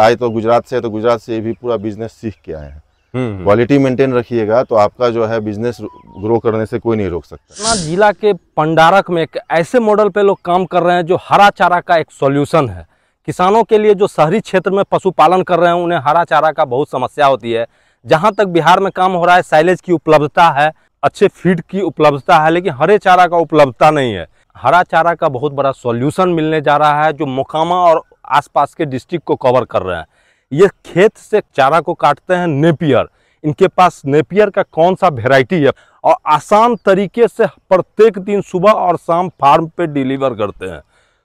आए तो गुजरात से तो गुजरात से भी पूरा बिजनेस सीख के आए हैं क्वालिटी हम्म, मेंटेन हम्म। रखिएगा तो आपका जो है बिजनेस ग्रो करने से कोई नहीं रोक सकता जिला के पंडारक में एक ऐसे मॉडल पे लोग काम कर रहे हैं जो हरा चारा का एक सॉल्यूशन है किसानों के लिए जो शहरी क्षेत्र में पशुपालन कर रहे हैं उन्हें हरा चारा का बहुत समस्या होती है जहाँ तक बिहार में काम हो रहा है साइलेज की उपलब्धता है अच्छे फीड की उपलब्धता है लेकिन हरे चारा का उपलब्धता नहीं है हरा चारा का बहुत बड़ा सॉल्यूशन मिलने जा रहा है जो मोकामा और आसपास के डिस्ट्रिक्ट को कवर कर रहे हैं ये खेत से चारा को काटते हैं नेपियर इनके पास नेपियर का कौन सा वेराइटी है और आसान तरीके से प्रत्येक दिन सुबह और शाम फार्म पे डिलीवर करते हैं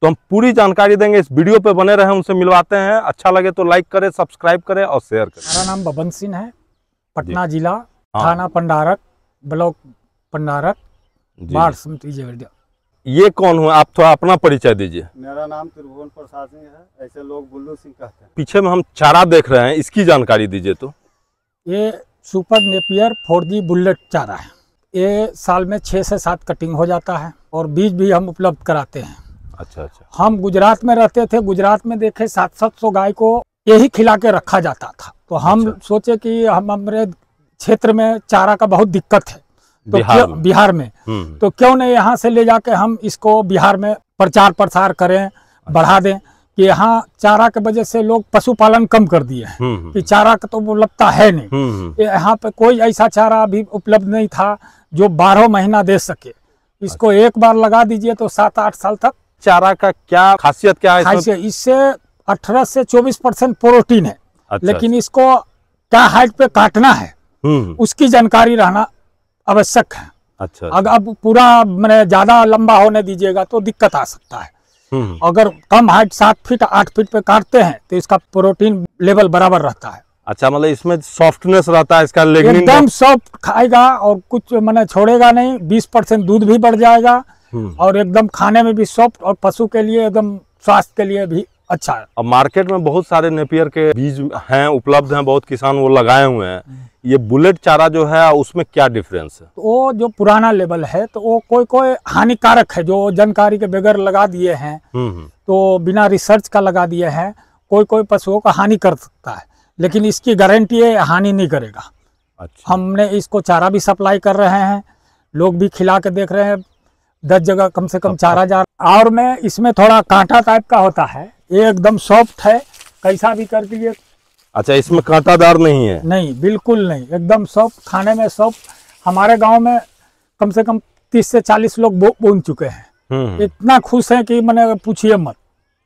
तो हम पूरी जानकारी देंगे इस वीडियो पे बने रहे उनसे मिलवाते हैं अच्छा लगे तो लाइक करें सब्सक्राइब करें और शेयर करें मेरा नाम बबन सिंह है पटना जिला हाँ। थाना पंडारक ब्लॉक पंडारक बाढ़ समिति ये कौन हुआ आप थोड़ा अपना परिचय दीजिए मेरा नाम त्रिभुवन प्रसाद सिंह है ऐसे लोग बुल्लू सिंह कहते हैं पीछे में हम चारा देख रहे हैं इसकी जानकारी दीजिए तो ये super napier four G bullet चारा है ये साल में छः से सात कटिंग हो जाता है और बीज भी हम उपलब्ध कराते हैं अच्छा अच्छा हम गुजरात में रहते थे गुजरात में देखे सात सात सौ गाय को यही खिला के रखा जाता था तो हम अच्छा। सोचे कि हम हमारे क्षेत्र में चारा का बहुत दिक्कत है तो बिहार में, बिहार में। हम्म। तो क्यों नहीं यहाँ से ले जाके हम इसको बिहार में प्रचार प्रसार करें अच्छा। बढ़ा दें कि यहाँ चारा के वजह से लोग पशुपालन कम कर दिए हैं हम्म, हम्म। कि चारा का तो वो लगता है नहीं यहाँ पे कोई ऐसा चारा अभी उपलब्ध नहीं था जो बारह महीना दे सके इसको अच्छा। एक बार लगा दीजिए तो सात आठ साल तक चारा का क्या खासियत क्या है खासियत इससे अठारह से चौबीस परसेंट प्रोटीन है अच्छा, लेकिन अच्छा। इसको क्या हाइट पे काटना है उसकी जानकारी रहना आवश्यक है अच्छा, अच्छा। अगर अब पूरा मैंने ज्यादा लंबा होने दीजिएगा तो दिक्कत आ सकता है हम्म। अगर कम हाइट सात फीट आठ फीट पे काटते हैं तो इसका प्रोटीन लेवल बराबर रहता है अच्छा मतलब इसमें सॉफ्टनेस रहता है इसका एकदम सॉफ्ट खाएगा और कुछ मैंने छोड़ेगा नहीं बीस परसेंट दूध भी बढ़ जाएगा हम्म। और एकदम खाने में भी सॉफ्ट और पशु के लिए एकदम स्वास्थ्य के लिए भी अच्छा अब मार्केट में बहुत सारे नेपियर के बीज हैं उपलब्ध हैं बहुत किसान वो लगाए हुए हैं हम्म। ये बुलेट चारा जो है उसमें क्या डिफरेंस है तो वो जो पुराना लेवल है तो वो कोई कोई हानिकारक है जो जानकारी के बगैर लगा दिए हैं हम्म, हम्म। तो बिना रिसर्च का लगा दिए हैं कोई कोई पशुओं का हानि कर सकता है लेकिन इसकी गारंटी है हानि नहीं करेगा अच्छा। हमने इसको चारा भी सप्लाई कर रहे हैं लोग भी खिला के देख रहे हैं दस जगह कम से कम चारा जा और में इसमें थोड़ा कांटा टाइप का होता है ये एकदम सॉफ्ट है कैसा भी कर दिए अच्छा इसमें कांटादार नहीं है नहीं बिल्कुल नहीं एकदम सॉफ्ट खाने में सॉफ्ट हमारे गांव में कम से कम तीस से चालीस लोग बो, बुन चुके हैं हम्म, हम्म। इतना खुश है कि मैंने पूछिए मत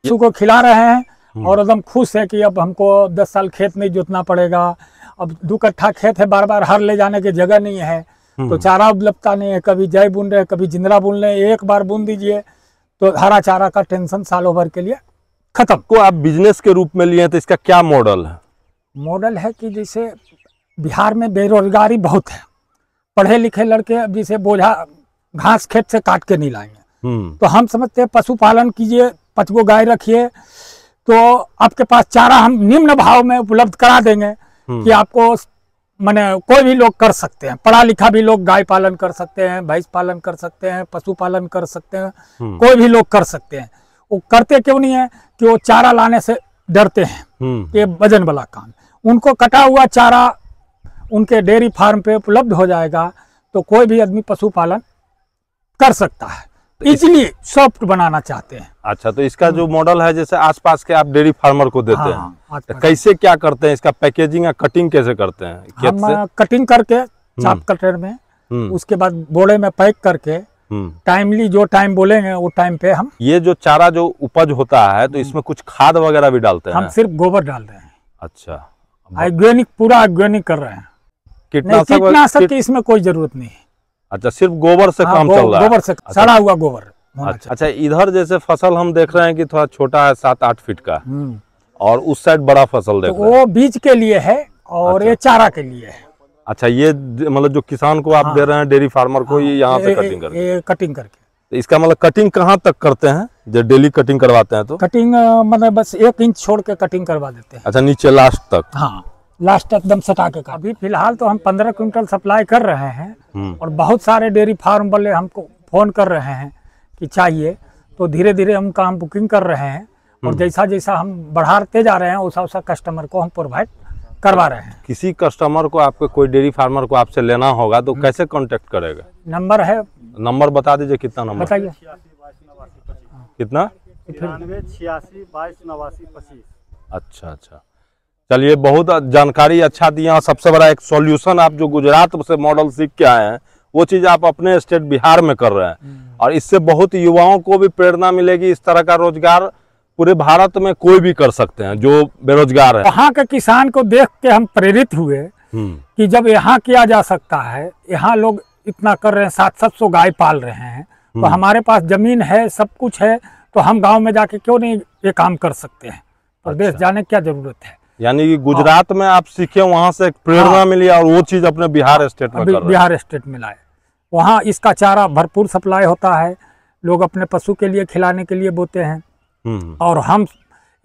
पशु को खिला रहे हैं हम्म। और एकदम खुश है कि अब हमको दस साल खेत नहीं जोतना पड़ेगा अब दो कट्ठा खेत है बार बार हर ले जाने की जगह नहीं है तो चारा उपलब्धता नहीं है कभी जय बुन रहे कभी जिंदरा बुन रहे एक बार बुन दीजिए तो हरा चारा का टेंशन सालों भर के लिए खत्म को आप बिजनेस के रूप में लिए तो इसका क्या मॉडल है मॉडल है कि जैसे बिहार में बेरोजगारी बहुत है पढ़े लिखे लड़के अब जैसे बोझा घास खेत से काट के नहीं लाएंगे हम्म। तो हम समझते हैं पशुपालन कीजिए पचगो गाय रखिए तो आपके पास चारा हम निम्न भाव में उपलब्ध करा देंगे हम्म। कि आपको मैंने कोई भी लोग कर सकते हैं पढ़ा लिखा भी लोग गाय पालन कर सकते हैं भैंस पालन कर सकते हैं पशु पालन कर सकते हैं हम्म। कोई भी लोग कर सकते हैं वो करते क्यों नहीं है कि वो चारा लाने से डरते हैं हम्म। ये वजन वाला काम उनको कटा हुआ चारा उनके डेयरी फार्म पे उपलब्ध हो जाएगा तो कोई भी आदमी पशुपालन कर सकता है तो इसलिए सॉफ्ट बनाना चाहते हैं अच्छा तो इसका जो हम्म। मॉडल है जैसे आसपास के आप डेयरी फार्मर को देते हाँ, हाँ हैं तो कैसे क्या करते हैं इसका पैकेजिंग या कटिंग कैसे करते हैं हम कटिंग करके चाप हम्म। कटर में उसके बाद बोड़े में पैक करके हम्म। टाइमली जो टाइम बोलेंगे वो टाइम पे हम ये जो चारा जो उपज होता है तो हम्म। इसमें कुछ खाद वगैरह भी डालते हैं हम सिर्फ गोबर डालते हैं अच्छा ऑर्गेनिक पूरा ऑर्गेनिक कर रहे हैं कीटनाशक कीटनाशक की इसमें कोई जरूरत नहीं है अच्छा सिर्फ गोबर से हाँ, काम चल रहा है गोबर से अच्छा। सड़ा हुआ गोबर अच्छा, अच्छा इधर जैसे फसल हम देख रहे हैं कि थोड़ा छोटा है सात आठ फीट का हम्म। और उस साइड बड़ा फसल तो देख तो वो बीज के लिए है और अच्छा। ये चारा के लिए है अच्छा ये मतलब जो किसान को आप हाँ, दे रहे हैं डेयरी फार्मर को हाँ, ये यहाँ से कटिंग करके कटिंग करके तो इसका मतलब कटिंग कहाँ तक करते हैं जब डेली कटिंग करवाते हैं तो कटिंग मतलब बस एक इंच छोड़ के कटिंग करवा देते हैं अच्छा नीचे लास्ट तक हाँ लास्ट तक एकदम सटा के अभी फिलहाल तो हम पंद्रह क्विंटल सप्लाई कर रहे हैं हम्म। और बहुत सारे डेयरी फार्म वाले हमको फोन कर रहे हैं कि चाहिए तो धीरे धीरे हम काम बुकिंग कर रहे हैं और हम्म। जैसा जैसा हम बढ़ाते जा रहे हैं वैसा वैसा कस्टमर को हम प्रोवाइड करवा रहे हैं किसी कस्टमर को आपके कोई डेयरी फार्मर को आपसे लेना होगा तो हम्म। कैसे कॉन्टेक्ट करेगा नंबर है नंबर बता दीजिए कितना नंबर बताइए कितना तो छियासी बाईस नवासी पच्चीस अच्छा अच्छा चलिए बहुत जानकारी अच्छा दिया सबसे बड़ा एक सॉल्यूशन आप जो गुजरात से मॉडल सीख के आए हैं वो चीज़ आप अपने स्टेट बिहार में कर रहे हैं हम्म। और इससे बहुत युवाओं को भी प्रेरणा मिलेगी इस तरह का रोजगार पूरे भारत में कोई भी कर सकते हैं जो बेरोजगार है वहाँ के किसान को देख के हम प्रेरित हुए हम्म। कि जब यहाँ किया जा सकता है यहाँ लोग इतना कर रहे हैं सात सात सौ गाय पाल रहे हैं तो हम्म। हमारे पास जमीन है सब कुछ है तो हम गांव में जाके क्यों नहीं ये काम कर सकते हैं प्रदेश अच्छा। जाने क्या जरूरत है यानी कि गुजरात में आप सीखे वहाँ से प्रेरणा हाँ। मिली और वो चीज अपने बिहार स्टेट में बिहार स्टेट में लाए वहाँ इसका चारा भरपूर सप्लाई होता है लोग अपने पशु के लिए खिलाने के लिए बोते हैं हम्म। और हम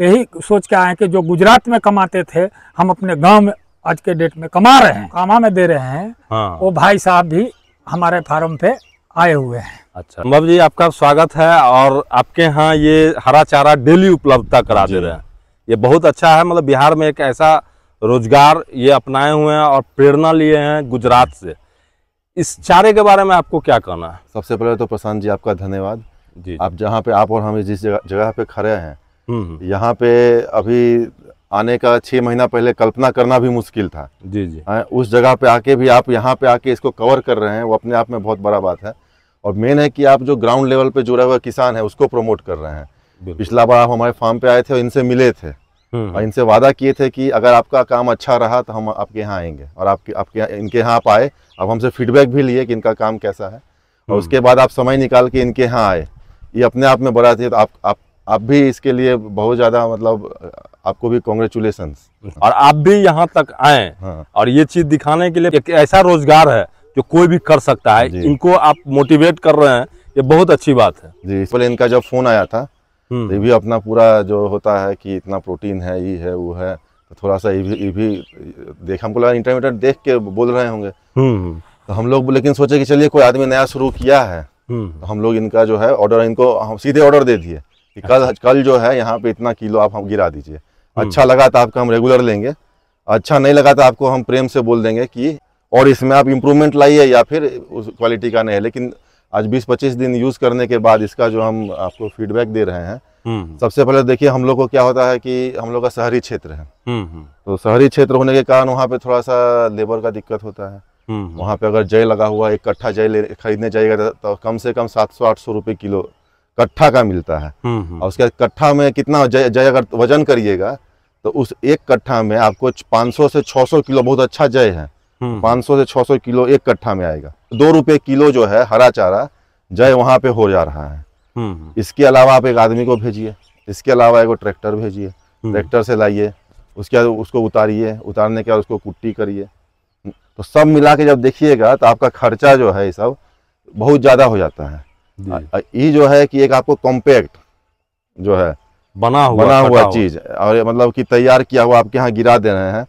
यही सोच के आए कि जो गुजरात में कमाते थे हम अपने गांव में आज के डेट में कमा रहे हैं कामा में दे रहे हैं हाँ। वो भाई साहब भी हमारे फार्म पे आए हुए हैं अच्छा अनुभव जी आपका स्वागत है और आपके यहाँ ये हरा चारा डेली उपलब्धता करा दे रहे हैं ये बहुत अच्छा है मतलब बिहार में एक ऐसा रोजगार ये अपनाए हुए हैं और प्रेरणा लिए हैं गुजरात से इस चारे के बारे में आपको क्या कहना है सबसे पहले तो प्रशांत जी आपका धन्यवाद आप जहाँ पे आप और हम जिस जगह पे खड़े हैं हम्म, हम्म। यहाँ पे अभी आने का छह महीना पहले कल्पना करना भी मुश्किल था जी जी आ, हाँ, उस जगह पे आके भी आप यहाँ पे आके इसको कवर कर रहे हैं वो अपने आप में बहुत बड़ा बात है और मेन है कि आप जो ग्राउंड लेवल पे जुड़ा हुआ किसान है उसको प्रमोट कर रहे हैं पिछला बार आप हमारे फार्म पे आए थे और इनसे मिले थे हम्म, और इनसे वादा किए थे कि अगर आपका काम अच्छा रहा तो हम आपके यहाँ आएंगे और आपके आपके इनके यहाँ आप आए अब हमसे फीडबैक भी लिए कि इनका काम कैसा है और उसके बाद आप समय निकाल के इनके यहाँ आए ये अपने आप में बड़ा थी तो आप आप आप भी इसके लिए बहुत ज़्यादा मतलब आपको भी कॉन्ग्रेचुलेसन और आप भी यहाँ तक आए हाँ। और ये चीज़ दिखाने के लिए एक ऐसा रोजगार है जो कोई भी कर सकता है इनको आप मोटिवेट कर रहे हैं ये बहुत अच्छी बात है जी पहले इनका जब फ़ोन आया था हम्म। तो ये भी अपना पूरा जो होता है कि इतना प्रोटीन है ये है वो है तो थोड़ा सा ये भी ये भी देख हमको बोला इंटरमीडिएट देख के बोल रहे होंगे हम्म, हम्म। तो हम लोग लेकिन सोचे कि चलिए कोई आदमी नया शुरू किया है हम्म। हम लोग इनका जो है ऑर्डर इनको हम सीधे ऑर्डर दे दिए कि कल अच्छा। कल जो है यहाँ पे इतना किलो आप हम गिरा दीजिए हम्म। अच्छा लगा तो आपका हम रेगुलर लेंगे अच्छा नहीं लगा तो आपको हम प्रेम से बोल देंगे कि और इसमें आप इम्प्रूवमेंट लाइए या फिर उस क्वालिटी का नहीं है लेकिन आज 20-25 दिन यूज़ करने के बाद इसका जो हम आपको फीडबैक दे रहे हैं हम्म। सबसे पहले देखिए हम लोग को क्या होता है कि हम लोग का शहरी क्षेत्र है तो शहरी क्षेत्र होने के कारण वहाँ पे थोड़ा सा लेबर का दिक्कत होता है हम्म। वहाँ पे अगर जय लगा हुआ एक कट्ठा जय खरीदने जाएगा तो, तो कम से कम सात सौ आठ सौ रुपये किलो कट्ठा का मिलता है हम्म, हम्म। और उसके बाद कट्ठा में कितना जय जय अगर वजन करिएगा तो उस एक कट्ठा में आपको 500 से 600 किलो बहुत अच्छा जय है 500 से 600 किलो एक कट्ठा में आएगा दो रुपये किलो जो है हरा चारा जय वहाँ पे हो जा रहा है इसके अलावा आप एक आदमी को भेजिए इसके अलावा एक ट्रैक्टर भेजिए ट्रैक्टर से लाइए उसके बाद उसको उतारिए उतारने के बाद उसको कुट्टी करिए तो सब मिला के जब देखिएगा तो आपका खर्चा जो है ये सब बहुत ज़्यादा हो जाता है ये जो है कि एक आपको कॉम्पैक्ट जो है बना हुआ बना हुआ चीज़ और मतलब कि तैयार किया हुआ आपके यहाँ गिरा दे रहे हैं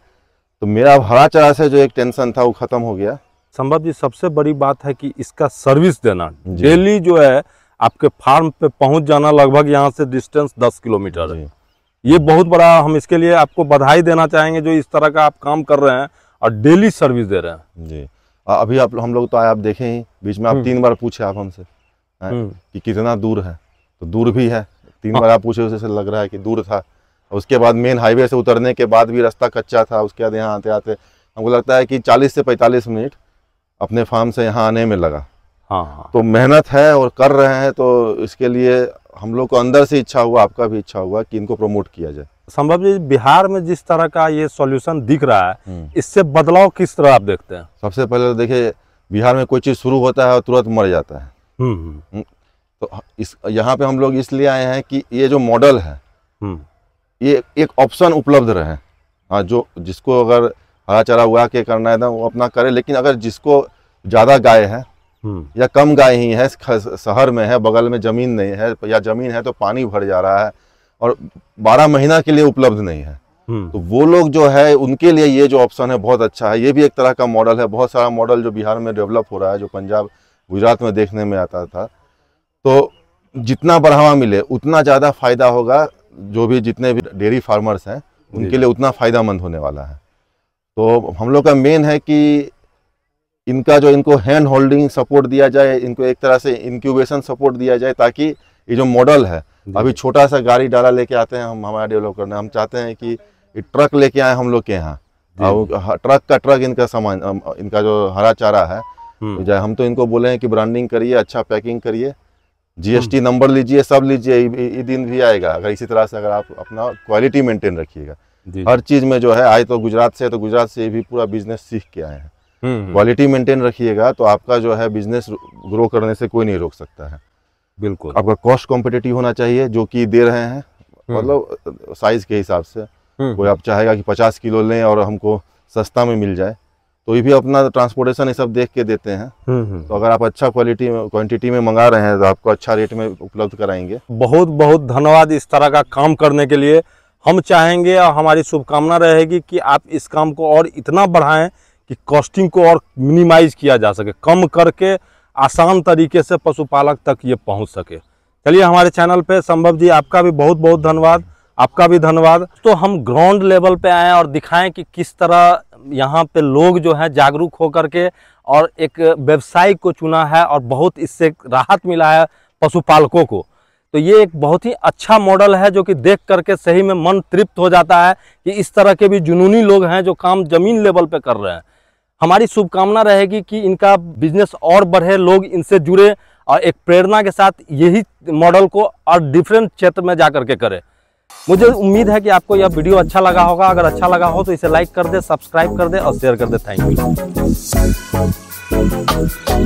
तो मेरा हरा चरा से जो एक टेंशन था वो ख़त्म हो गया संभव जी सबसे बड़ी बात है कि इसका सर्विस देना डेली जो है आपके फार्म पे पहुंच जाना लगभग यहाँ से डिस्टेंस दस किलोमीटर है ये बहुत बड़ा हम इसके लिए आपको बधाई देना चाहेंगे जो इस तरह का आप काम कर रहे हैं और डेली सर्विस दे रहे हैं जी अभी आप हम लोग तो आए आप देखे ही बीच में आप हम्म। तीन बार पूछे आप हमसे हम्म। कि कितना दूर है तो दूर भी है तीन हाँ। बार आप पूछे उसे लग रहा है कि दूर था उसके बाद मेन हाईवे से उतरने के बाद भी रास्ता कच्चा था उसके बाद यहाँ आते आते हमको लगता है कि 40 से 45 मिनट अपने फार्म से यहाँ आने में लगा हाँ, हाँ तो मेहनत है और कर रहे हैं तो इसके लिए हम लोग को अंदर से इच्छा हुआ आपका भी इच्छा हुआ कि इनको प्रमोट किया जाए संभव जी बिहार में जिस तरह का ये सॉल्यूशन दिख रहा है हम्म। इससे बदलाव किस तरह आप देखते हैं सबसे पहले तो देखिए बिहार में कोई चीज़ शुरू होता है और तुरंत मर जाता है हम्म, हम्म। तो इस यहाँ पे हम लोग इसलिए आए हैं कि ये जो मॉडल है ये एक ऑप्शन उपलब्ध रहे हाँ जो जिसको अगर हरा चारा उगा के करना है ना वो अपना करे लेकिन अगर जिसको ज़्यादा गाय है हम्म। या कम गाय ही है शहर में है बगल में ज़मीन नहीं है या ज़मीन है तो पानी भर जा रहा है और बारह महीना के लिए उपलब्ध नहीं है हम्म। तो वो लोग जो है उनके लिए ये जो ऑप्शन है बहुत अच्छा है ये भी एक तरह का मॉडल है बहुत सारा मॉडल जो बिहार में डेवलप हो रहा है जो पंजाब गुजरात में देखने में आता था तो जितना बढ़ावा मिले उतना ज़्यादा फायदा होगा जो भी जितने भी डेयरी फार्मर्स हैं उनके लिए उतना फ़ायदा मंद होने वाला है तो हम लोग का मेन है कि इनका जो इनको हैंड होल्डिंग सपोर्ट दिया जाए इनको एक तरह से इंक्यूबेशन सपोर्ट दिया जाए ताकि ये जो मॉडल है अभी छोटा सा गाड़ी डाला लेके आते हैं हम हमारा डेवलप करने हम चाहते हैं कि ट्रक लेके आए हम लोग के यहाँ ट्रक का ट्रक इनका सामान इनका जो हरा चारा है हम्म। जाए हम तो इनको बोले हैं कि ब्रांडिंग करिए अच्छा पैकिंग करिए जीएसटी हम्म। नंबर लीजिए सब लीजिए ये दिन भी आएगा अगर इसी तरह से अगर आप अपना क्वालिटी मेंटेन रखिएगा हर चीज़ में जो है आए तो गुजरात से तो गुजरात से भी पूरा बिजनेस सीख के आए हैं क्वालिटी हम्म, मेंटेन हम्म। रखिएगा तो आपका जो है बिजनेस ग्रो करने से कोई नहीं रोक सकता है बिल्कुल आपका कॉस्ट कॉम्पिटेटिव होना चाहिए जो कि दे रहे हैं हम्म। मतलब साइज के हिसाब से कोई आप चाहेगा कि पचास किलो लें और हमको सस्ता में मिल जाए तो ये भी अपना ट्रांसपोर्टेशन ये सब देख के देते हैं तो अगर आप अच्छा क्वालिटी में क्वांटिटी में मंगा रहे हैं तो आपको अच्छा रेट में उपलब्ध कराएंगे बहुत बहुत धन्यवाद इस तरह का काम करने के लिए हम चाहेंगे और हमारी शुभकामना रहेगी कि आप इस काम को और इतना बढ़ाएं कि कॉस्टिंग को और मिनिमाइज किया जा सके कम करके आसान तरीके से पशुपालक तक ये पहुंच सके चलिए हमारे चैनल पे संभव जी आपका भी बहुत बहुत धन्यवाद आपका भी धन्यवाद तो हम ग्राउंड लेवल पे आएँ और दिखाएं कि किस तरह यहाँ पे लोग जो हैं जागरूक होकर के और एक व्यवसाय को चुना है और बहुत इससे राहत मिला है पशुपालकों को तो ये एक बहुत ही अच्छा मॉडल है जो कि देख करके सही में मन तृप्त हो जाता है कि इस तरह के भी जुनूनी लोग हैं जो काम ज़मीन लेवल पे कर रहे हैं हमारी शुभकामना रहेगी कि इनका बिजनेस और बढ़े लोग इनसे जुड़े और एक प्रेरणा के साथ यही मॉडल को और डिफरेंट क्षेत्र में जा करके करें मुझे उम्मीद है कि आपको यह वीडियो अच्छा लगा होगा अगर अच्छा लगा हो तो इसे लाइक कर दे सब्सक्राइब कर दे और शेयर कर दे थैंक यू